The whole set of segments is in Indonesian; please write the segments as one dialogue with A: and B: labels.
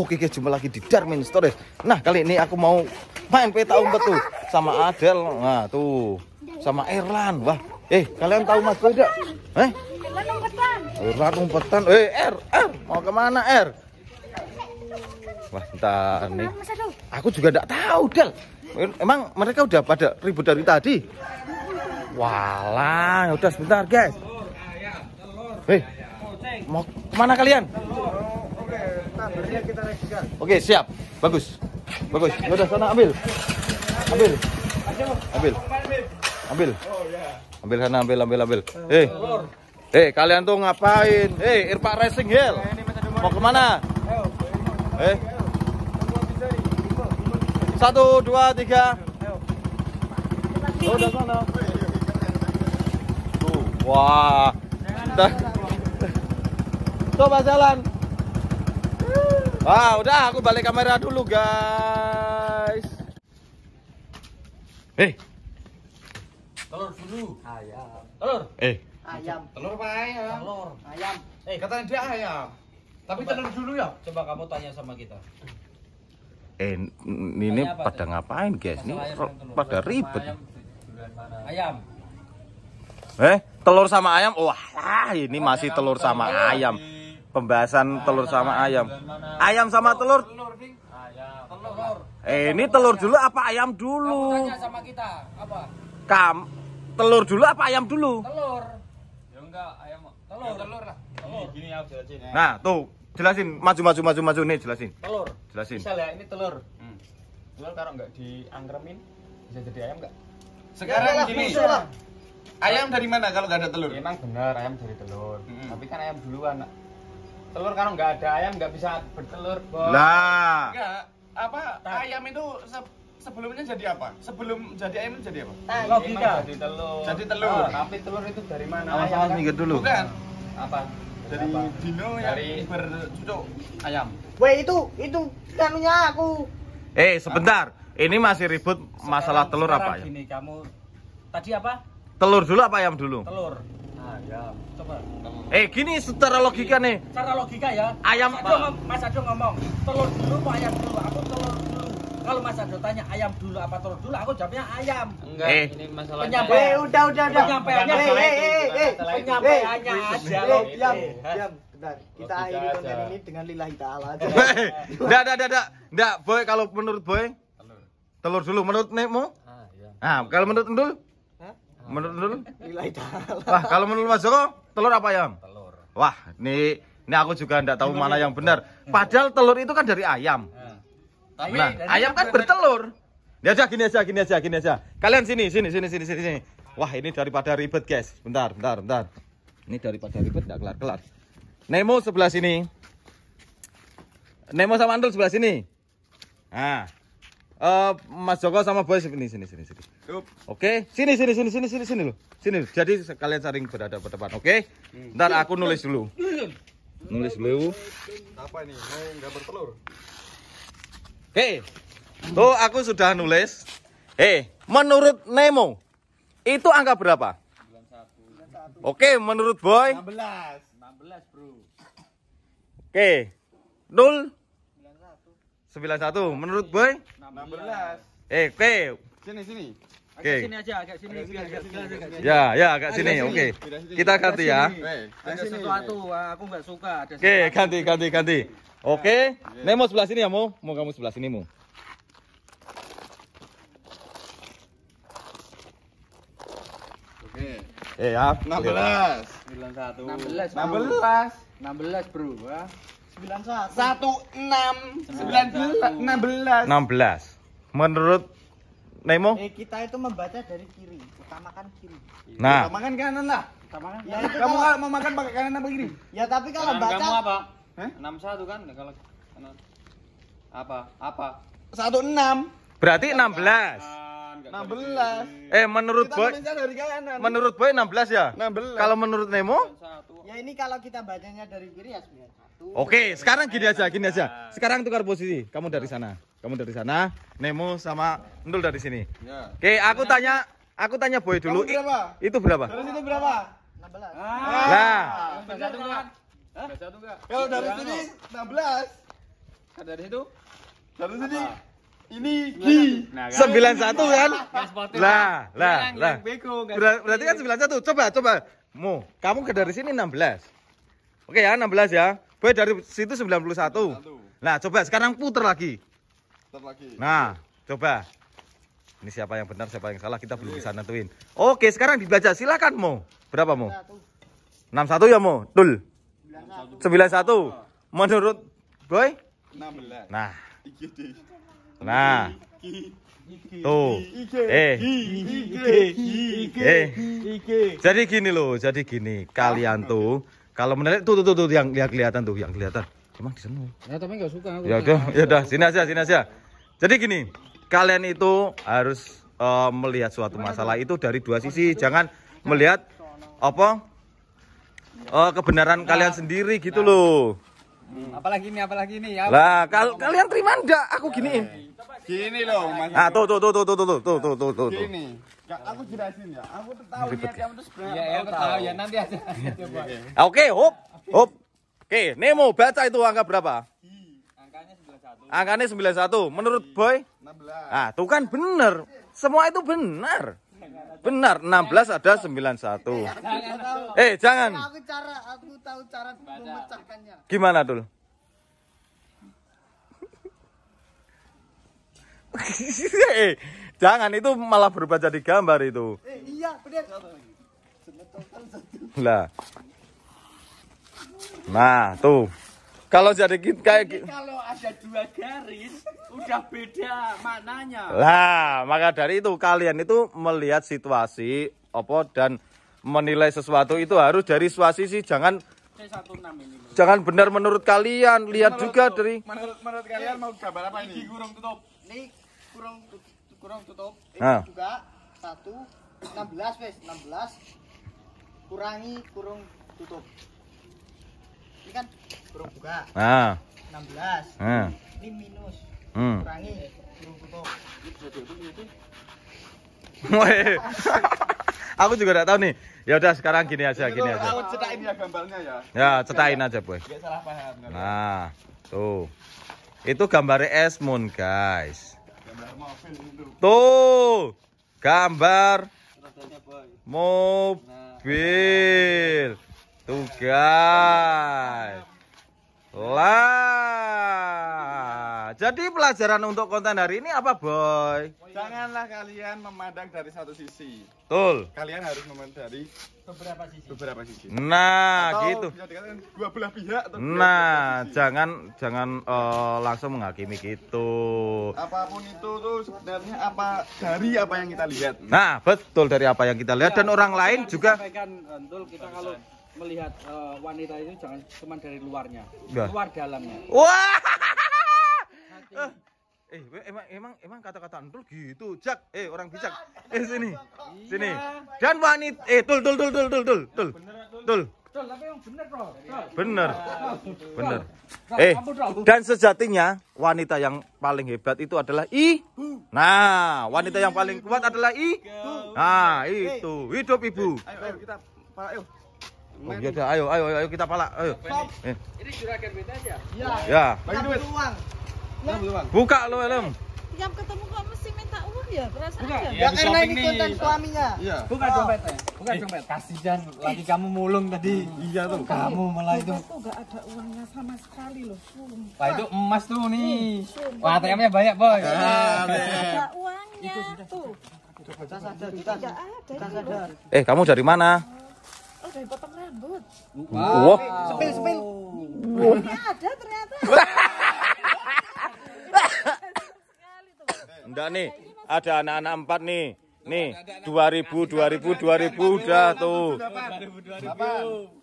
A: Oke guys, jumpa lagi di Darmin Stories. Nah, kali ini aku mau main peta umpet tuh sama Adel. Nah, tuh. Sama Erlan. Wah, eh kalian tahu Mas Boy enggak? Eh? Erlan umpetan. Eh, R, er, R, er, mau kemana R? Er? Wah, entar nih. Aku juga enggak tahu, Del. Emang mereka udah pada ribut dari tadi? Walah, udah sebentar, guys. Hei, eh, mau kemana kalian? Oke, siap. Bagus. Bagus. Udah sana ambil. Ambil. Ambil. Ambil. Ambil sana, ambil, ambil, ambil. Eh, Hei, eh, kalian tuh ngapain? Hei, eh, Irpa Racing Hill. Mau kemana? Eh. Satu, dua, tiga. Oh, udah sana. Tuh, wah. Coba jalan. Wah, udah aku balik kamera dulu, guys. Eh. Telur dulu. Ayam. Telur. Eh. Ayam. Telur apa ayam? Telur. Ayam. Eh, katanya dia ayam. Tapi coba, telur dulu ya. Coba kamu tanya sama kita. Eh, ini pada itu? ngapain, guys? Ini pada ribet. Ayam. ayam. Eh, telur sama ayam. Wah, ini masih telur sama ayam pembahasan telur sama ayam. Ayam sama telur. Eh, ini telur dulu apa ayam dulu? sama kita. Apa? Kam telur dulu apa ayam dulu? Telur. Ya enggak, ayam. Telur. Ya, telur lah. Gini, aku jelasin. Ya. Nah, tuh, jelasin. Maju maju maju maju nih, jelasin. Telur. Jelasin. ya, ini telur. Hmm. Telur kalau enggak diangkremin bisa jadi ayam enggak? Sekarang ya, gini. Ayam dari mana kalau nggak ada telur? Emang benar ayam dari telur. Hmm. Tapi kan ayam duluan telur kalau nggak ada ayam nggak bisa bertelur bos lah nggak apa Tad. ayam itu se sebelumnya jadi apa sebelum jadi ayam jadi apa Tad. logika jadi telur jadi telur oh, tapi telur itu dari mana awas awas dulu bukan apa dari apa? dino dari... bercucuk ayam weh itu itu kanunya aku eh sebentar ini masih ribut sekarang, masalah telur sekarang apa ya? ini kamu tadi apa? Telur dulu apa ayam dulu? Telur. Ayam. Eh gini secara logika nih. Secara logika ya. Ayam. Mas Ado, Mas Ado ngomong telur dulu apa ayam dulu? Aku telur dulu. Kalau Mas Ado tanya ayam dulu apa telur dulu, aku jawabnya ayam. Enggak. Eh. Ini masalahnya. Penyampai. Eh, udah udah udah. Penyampaiannya. Eh eh eh. Penyampaiannya aja. Eh, diam diam. Bentar, kita akhiri konten ini dengan lillahi ta'ala aja. Enggak, enggak, enggak, enggak. Boy, kalau menurut Boy, telur dulu. Menurut nekmu Ah, iya. Nah, kalau menurut Endul? Menurut lu? Wah, kalau menurut Mas Joko, telur apa ayam? Telur. Wah, ini ini aku juga tidak tahu mana ya? yang benar. Padahal telur itu kan dari ayam. Nah. Tapi nah, ayam kan bertelur. Ya aja gini aja, gini aja, gini aja. Kalian sini, sini, sini, sini, sini, sini. Wah, ini daripada ribet, guys. Bentar, bentar, bentar. Ini daripada ribet enggak kelar-kelar. Nemo sebelah sini. Nemo sama Andul sebelah sini. Nah, uh, Mas Joko sama Boy sini sini sini sini. Oke, okay? sini sini sini sini sini sini loh. Sini. Jadi kalian sering berada berdepan, oke? Okay? Hmm. Ntar aku nulis dulu. Nulis dulu. Apa ini? Enggak bertelur? Oke. Okay. Tuh aku sudah nulis. Eh, hey, menurut Nemo itu angka berapa? Oke, okay, menurut Boy 16. 16, Bro. Oke. Okay. 0 91. Menurut Boy? 16. Eh, oke. Sini sini. Oke. Sini aja, agak sini. Agak sini, ya. agak sini, agak sini ya, ya, agak sini. Oke. Okay. Kita ganti ya. Ada sesuatu aku nggak suka ada Oke, okay, ganti ganti ganti. Oke. Okay. Ya. Yeah. Nemo sebelah sini ya, mau Mau kamu sebelah sini, mau Oke. Eh, ya. 16. 91. 16. 16. 16, Bro. 16, ya. bro. Satu enam sembilan belas enam belas. Enam belas. Menurut Nemo? Eh, kita itu membaca dari kiri, utamakan kiri. Nah, utamakan kanan lah. Utamakan kanan. Ya, kamu kalau... mau makan pakai kanan apa kiri? Ya tapi kalau baca kamu apa? Eh? satu kan kalau kanan. Apa? Apa? enam Berarti enam belas. Ah. 16. Eh, menurut Boy. Menurut Boy 16 ya? 16. Kalau menurut Nemo? Ya ini kalau kita bacanya dari kiri ya 91. Oke, sekarang gini aja, gini aja. Sekarang tukar posisi. Kamu dari sana. Kamu dari sana, Nemo sama Endul dari sini. Ya. Oke, aku tanya aku tanya Boy dulu. Kamu berapa? Itu berapa? Terus itu berapa? 16. Ah. Nah. Kalau dari sini 16. Dari situ? Dari sini ini di nah, kan? nah, kan? sembilan satu kan? Lah, lah, kan? lah. Berarti kan sembilan satu Coba, coba. mu kamu ke dari sini enam belas Oke ya, enam belas ya. Boy dari situ sembilan puluh satu Nah, coba sekarang puter lagi. Nah, coba. Ini siapa yang benar, siapa yang salah kita belum bisa nentuin. Oke, sekarang dibaca silakan mu Berapa enam satu ya mu Tul. satu Menurut Boy? 16. Nah. Nah.
B: Tuh. Eh.
A: Eh. Jadi gini loh, jadi gini. Kalian tuh kalau menarik tuh tuh tuh, tuh yang yang kelihatan tuh, yang kelihatan. Emang di sana. Ya tapi enggak suka aku. Ya udah, ya udah, sini aja, sini aja. Jadi gini, kalian itu harus uh, melihat suatu masalah itu dari dua oh, sisi. Jangan melihat apa uh, kebenaran nah. kalian sendiri gitu nah. loh. Apalagi ini, apalagi ini ya. Lah, kal kalian terima enggak aku ya, giniin? Ya. Gini loh, Mas. nah tuh tuh tuh tuh tuh tuh tuh tuh tuh tuh. Gini. Gak, aku jelasin ya. Aku tuh tahu niat kamu tuh sebenarnya. Ya, aku tahu ya nanti aja. Oke, hop. Hop. Oke, Nemo baca itu angka berapa? Angkanya 91. Angkanya 91. Menurut Boy? 16. Ah, tuh kan bener. Semua itu benar. Benar, 16 ada 91. Eh, jangan. Aku cara aku tahu cara memecahkannya. Gimana, Dul? Eh, jangan itu malah berubah jadi gambar itu. Eh, iya, benar. Lah. Nah, tuh. Kalau jadi kayak gitu. kalau ada dua garis udah beda maknanya. Lah, maka dari itu kalian itu melihat situasi opo dan menilai sesuatu itu harus dari situasi jangan Jangan benar menurut kalian, lihat juga dari menurut kalian mau gambar apa ini? Gigi kurung tutup. Nih kurang kurang tutup eh, nah. juga satu belas wes belas kurangi kurung tutup ini kan kurung buka nah. belas nah. ini minus hmm. kurangi kurung tutup aku juga tidak tahu nih. Ya udah sekarang gini aja, gini aja. Aku cetain ya gambarnya ya. Ya, cetain aja, Boy. salah paham. Nah, tuh. Itu gambarnya es moon, guys. Tuh, gambar mobil. Nah, Tuh, guys. Lah, jadi pelajaran untuk konten hari ini apa, Boy? Janganlah kalian memandang dari satu sisi. Betul. Kalian harus memandang dari beberapa sisi. Beberapa sisi. Nah, atau gitu. Bisa dikatakan dua belah pihak atau Nah, belah jangan jangan uh, langsung menghakimi gitu. Apapun itu tuh sebenarnya apa dari apa yang kita lihat. Nah, betul dari apa yang kita lihat ya, dan iya, orang lain kan juga kita kalau melihat uh, wanita itu jangan cuma dari luarnya, Gak. luar dalamnya. Wah. Eh, eh emang emang emang kata-kata antul gitu, Jak. Eh, orang bijak. Eh, sini. Iya. Sini. Dan wanita eh tul tul tul tul tul tul. Tul. Tul. Tul, tapi yang bener, Bener. Bener. Eh, dan sejatinya wanita yang paling hebat itu adalah I. Nah, wanita yang paling kuat adalah I. Nah, itu. Hidup Ibu. Eh, ayo, kita ayo Oh, ayo, ayo, ayo kita pala, ayo. Eh. Ini juragan beda aja. Iya. Ya. ya. Bagi duit. Uang. Nah. Buka lo, Elem. Tiap ketemu kok mesti minta uang ya, perasaan Buka. Ya, ya karena ini konten suaminya. Iya. Buka oh. dompetnya. Buka eh, dompet. Kasihan lagi kamu mulung tadi. Hmm. Iya tuh. Kamu iya. malah itu. Itu enggak ada uangnya sama sekali loh, sumpah. Wah, itu emas tuh nih. Hmm, Wah, ATM-nya banyak, Boy. Iya, ah, ada uangnya tuh. Coba, coba, coba, Kamu coba, coba, coba, udah dipotong rambut. Wah. Wow. Sepil sepil. Wow. Ini ada ternyata. Enggak nih, ada anak-anak empat nih. Nih, 2000, 2000, 2000 udah tuh. 2000, 2000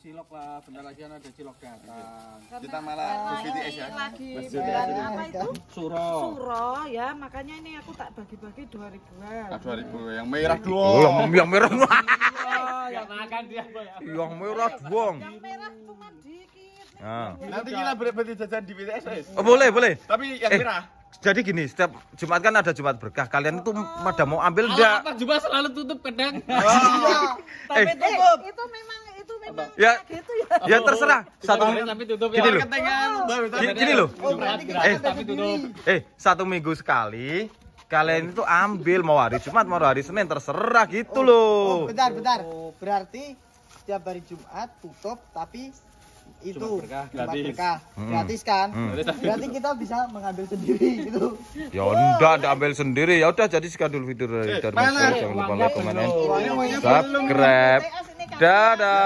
A: cilok lah bentar lagi kan ada cilok datang kita malah BTS ya lagi bulan ya, apa itu suro suro ya makanya ini aku tak bagi-bagi dua ribuan ah, dua ribu yang iya. merah dua. Oh, yang merah yang makan dia ya. yang merah dua yang merah cuma dikit ah. nanti kita berarti jajan di BTS oh boleh boleh tapi yang eh, merah jadi gini, setiap Jumat kan ada Jumat berkah. Kalian itu oh. pada mau ambil enggak? Jumat selalu tutup kedang. Oh, iya. eh, tapi eh. tutup. itu memang Ya, gitu ya ya terserah satu minggu tapi tutup ya gini loh eh eh satu minggu sekali kalian itu ambil mau hari Jumat mau hari Senin terserah gitu oh, loh oh, bentar bentar berarti setiap hari Jumat tutup tapi itu Jumat berkah gratis, berkah. Hmm. gratis kan hmm. berarti kita bisa mengambil sendiri gitu ya udah enggak ambil sendiri ya udah jadi sekadul video dari eh, dari jangan lupa like komen subscribe Dadah.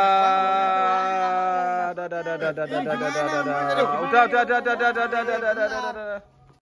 A: Dadah. Dadah. Dadah. Dadah. Dadah. Dadah. Dadah. Dadah. Dadah. Dadah. Dadah. Dadah.